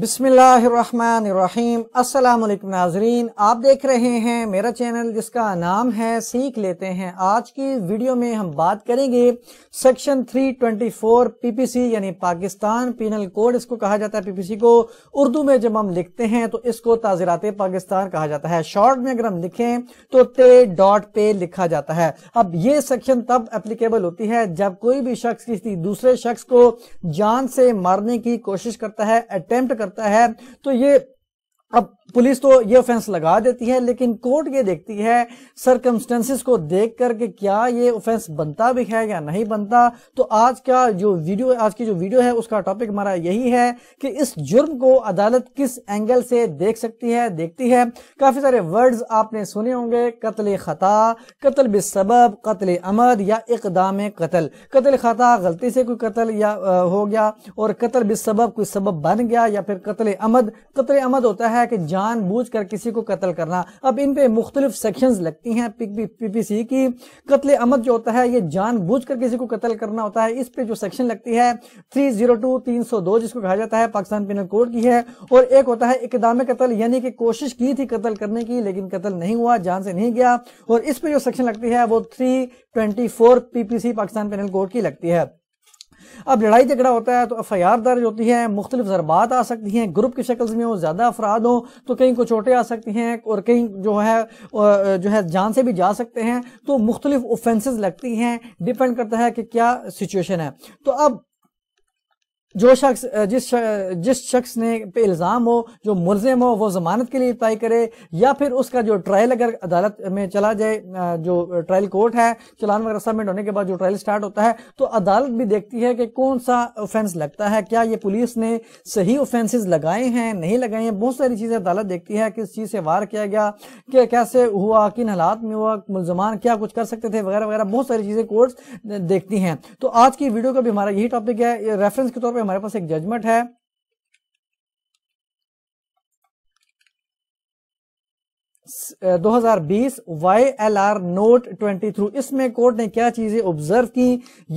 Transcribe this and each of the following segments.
बिसमीम असलकम नाजरीन आप देख रहे हैं मेरा चैनल जिसका नाम है सीख लेते हैं आज की वीडियो में हम बात करेंगे सेक्शन 324 पीपीसी यानी पाकिस्तान पीनल कोड इसको कहा जाता है पीपीसी को उर्दू में जब हम लिखते हैं तो इसको ताजरात पाकिस्तान कहा जाता है शॉर्ट में अगर हम लिखें तो ते डॉट पे लिखा जाता है अब ये सेक्शन तब एप्लीकेबल होती है जब कोई भी शख्स किसी दूसरे शख्स को जान से मारने की कोशिश करता है अटेम्प्ट करता है तो ये अब पुलिस तो ये ऑफेंस लगा देती है लेकिन कोर्ट ये देखती है सरकमस्टेंसेस को देख करके क्या ये ऑफेंस बनता भी है या नहीं बनता तो आज का जो वीडियो आज की जो वीडियो है उसका टॉपिक हमारा यही है कि इस जुर्म को अदालत किस एंगल से देख सकती है देखती है काफी सारे वर्ड्स आपने सुने होंगे कत्ल खता कत्ल बेसबब कत्ल अमद या इकदाम कत्ल कत्ल खता गलती से कोई कत्ल या आ, हो गया और कत्ल बेसबब कोई सबब बन गया या फिर कत्ल अमद कत्ल अमद होता है कि जान बूझ कर किसी को कत्ल करना अब इन पे मुख्तलिफ सेक्शन लगती हैं पीपीसी की कत्ल अमद जो होता है ये जान बूझ कर किसी को कत्ल करना होता है इस पे जो सेक्शन लगती है थ्री जीरो टू तीन सौ दो जिसको कहा जाता है पाकिस्तान पिनल कोड की है और एक होता है इकदाम कत्ल यानी कि कोशिश की थी कत्ल करने की लेकिन कत्ल नहीं हुआ जान से नहीं गया और इस पे जो सेक्शन लगती है वो three twenty four PPC Pakistan penal code की लगती है अब लड़ाई झगड़ा होता है तो एफ आई आर दर्ज होती है मुख्तलिफ जरबात आ सकती हैं ग्रुप की शक्ल में हो ज़्यादा अफराद हों तो कहीं को चोटें आ सकती हैं और कहीं जो है जो है जान से भी जा सकते हैं तो मुख्तलिफ ऑफेंसेस लगती हैं डिपेंड करता है कि क्या सिचुएशन है तो अब जो शख्स जिस जिस शख्स ने पे इल्ज़ाम हो जो मुलजिम हो वो ज़मानत के लिए अप्लाई करे या फिर उसका जो ट्रायल अगर अदालत में चला जाए जो ट्रायल कोर्ट है चलान वगैरह सबमिट होने के बाद जो ट्रायल स्टार्ट होता है तो अदालत भी देखती है कि कौन सा ऑफेंस लगता है क्या ये पुलिस ने सही ऑफेंसेस लगाए हैं नहीं लगाए हैं बहुत सारी चीज़ें अदालत देखती है किस चीज़ से वार किया गया कि कैसे हुआ किन हालात में हुआ मुलजमान क्या कुछ कर सकते थे वगैरह वगैरह बहुत सारी चीज़ें कोर्ट्स देखती हैं तो आज की वीडियो का भी हमारा यही टॉपिक है रेफरेंस के तौर पर हमारे पास एक जजमेंट है दो हजार बीस Y L R note twenty थ्रू इसमें कोर्ट ने क्या चीजें ऑब्जर्व की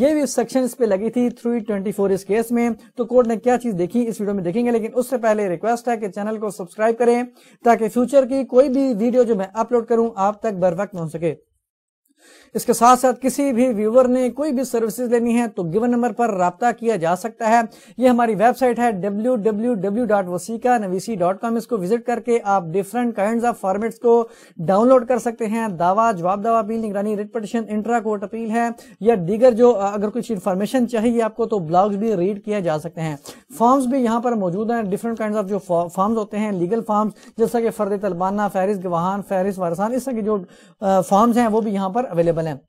ये भी सेक्शन इस पे लगी थी थ्री ट्वेंटी फोर इस केस में तो कोर्ट ने क्या चीज देखी इस वीडियो में देखेंगे लेकिन उससे पहले रिक्वेस्ट है कि चैनल को सब्सक्राइब करें ताकि फ्यूचर की कोई भी वीडियो जो मैं अपलोड करूं आप तक बर वक्त पहुंच सके इसके साथ साथ किसी भी व्यूवर ने कोई भी सर्विसेज लेनी है तो गिवन नंबर पर रबता किया जा सकता है ये हमारी वेबसाइट है डब्ल्यू इसको विजिट करके आप डिफरेंट काइंड ऑफ फॉर्मेट्स को डाउनलोड कर सकते हैं दावा जवाब दावा अपील निगरानी writ petition intra court appeal है या दीगर जो अगर कुछ इन्फॉर्मेशन चाहिए आपको तो ब्लॉग्स भी रीड किया जा सकते हैं फॉर्म्स भी यहाँ पर मौजूद हैं डिफरेंट काइंड ऑफ जो फॉर्म्स होते हैं लीगल फॉर्म्स जैसा कि फर्द तलबाना फहरिस गवाहान फहरिस वारसान इस तरह के जो फॉर्म्स हैं वो भी यहाँ पर अवेलेबल हैं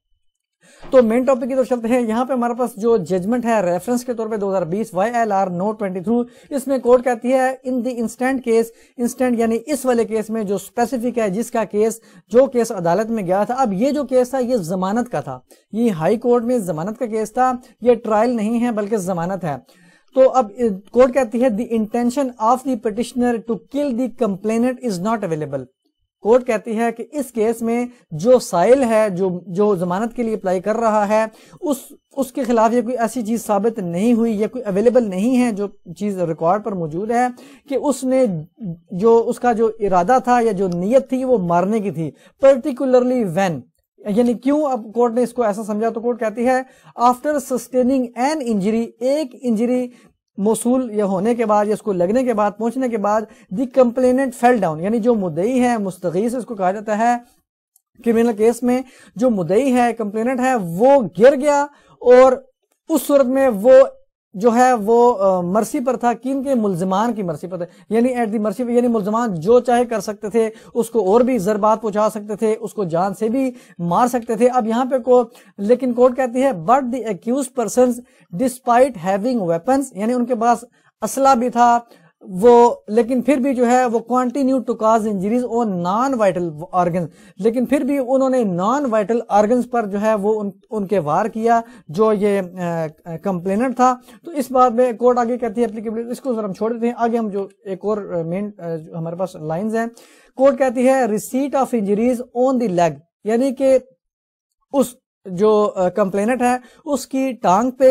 तो मेन टॉपिक की तो चलते हैं यहां पे हमारे पास जो जजमेंट है रेफरेंस के तौर पे 2020 वाई नोट 23 इसमें कोर्ट कहती है in the instant case instant यानी इस वाले केस में जो स्पेसिफिक है जिसका केस जो केस अदालत में गया था अब ये जो केस था ये जमानत का था ये हाई कोर्ट में जमानत का केस था यह ट्रायल नहीं है बल्कि जमानत है तो अब कोर्ट कहती है the intention of the petitioner to kill the complainant is not available court कहती है कि इस केस में जो साइल है जो जो जमानत के लिए अप्लाई कर रहा है उस उसके खिलाफ ये कोई ऐसी चीज साबित नहीं हुई या कोई अवेलेबल नहीं है जो चीज रिकॉर्ड पर मौजूद है कि उसने जो उसका जो इरादा था या जो नीयत थी वो मारने की थी पर्टिकुलरली वेन यानी क्यों अब कोर्ट ने इसको ऐसा समझा तो कोर्ट कहती है आफ्टर सस्टेनिंग एन इंजरी एक इंजरी मौसूल या होने के बाद या इसको लगने के बाद पहुंचने के बाद दी कंप्लेनेंट फेल डाउन यानी जो मुदई है मुस्तगीस इसको कहा जाता है क्रिमिनल केस में जो मुदई है कंप्लेनेंट है वो गिर गया और उस सूरत में वो जो है वो मर्सी पर था किन के मुलजमान की मर्सी पर था यानी एट दी मर्सी यानी मुलजमान जो चाहे कर सकते थे उसको और भी जरबात पहुंचा सकते थे उसको जान से भी मार सकते थे अब यहाँ पे को लेकिन कोर्ट कहती है but the accused person despite having weapons यानी उनके पास असला भी था वो लेकिन फिर भी जो है वो continue to cause injuries on non vital organ लेकिन फिर भी उन्होंने नॉन वाइटल ऑर्गन पर जो है वो उन, उनके वार किया जो ये कंप्लेनेंट था तो इस बात में कोर्ट आगे कहती है एप्लीकेबिलिटी इसको हम छोड़ देते हैं आगे हम जो एक और मेन हमारे पास लाइन्स हैं कोर्ट कहती है receipt of injuries on the leg यानी कि उस जो कंप्लेनेंट है उसकी टांग पे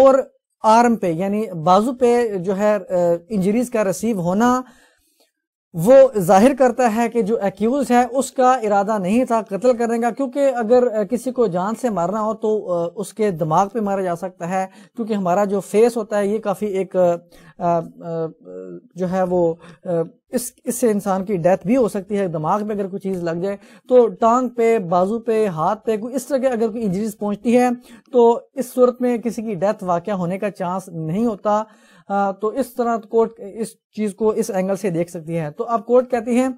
और आर्म पे यानी बाजू पे जो है इंजरीज का रिसीव होना वो जाहिर करता है कि जो एक्यूज है उसका इरादा नहीं था कत्ल करने का क्योंकि अगर किसी को जान से मारना हो तो उसके दिमाग पे मारा जा सकता है क्योंकि हमारा जो फेस होता है ये काफ़ी एक जो है वो इस इससे इंसान की डेथ भी हो सकती है दिमाग में अगर कोई चीज़ लग जाए तो टांग पे बाजू पे हाथ पे कोई इस तरह के अगर कोई इंजरीज पहुंचती है तो इस सूरत में किसी की डेथ वाक़ होने का चांस नहीं होता तो इस तरह कोर्ट इस चीज को इस एंगल से देख सकती है तो अब कोर्ट कहती है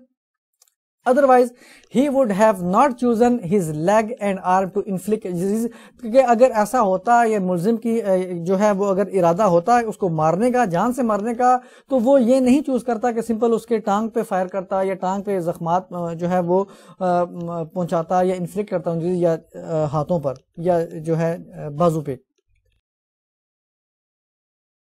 otherwise he would have not chosen his leg and arm to inflict क्योंकि अगर ऐसा होता या मुलजिम की जो है वो अगर इरादा होता है उसको मारने का जान से मारने का तो वो ये नहीं चूज करता कि सिंपल उसके टांग पे फायर करता या टांग पे जख्मात जो है वो पहुंचाता या इन्फ्लिक करता या हाथों पर या जो है बाजू पे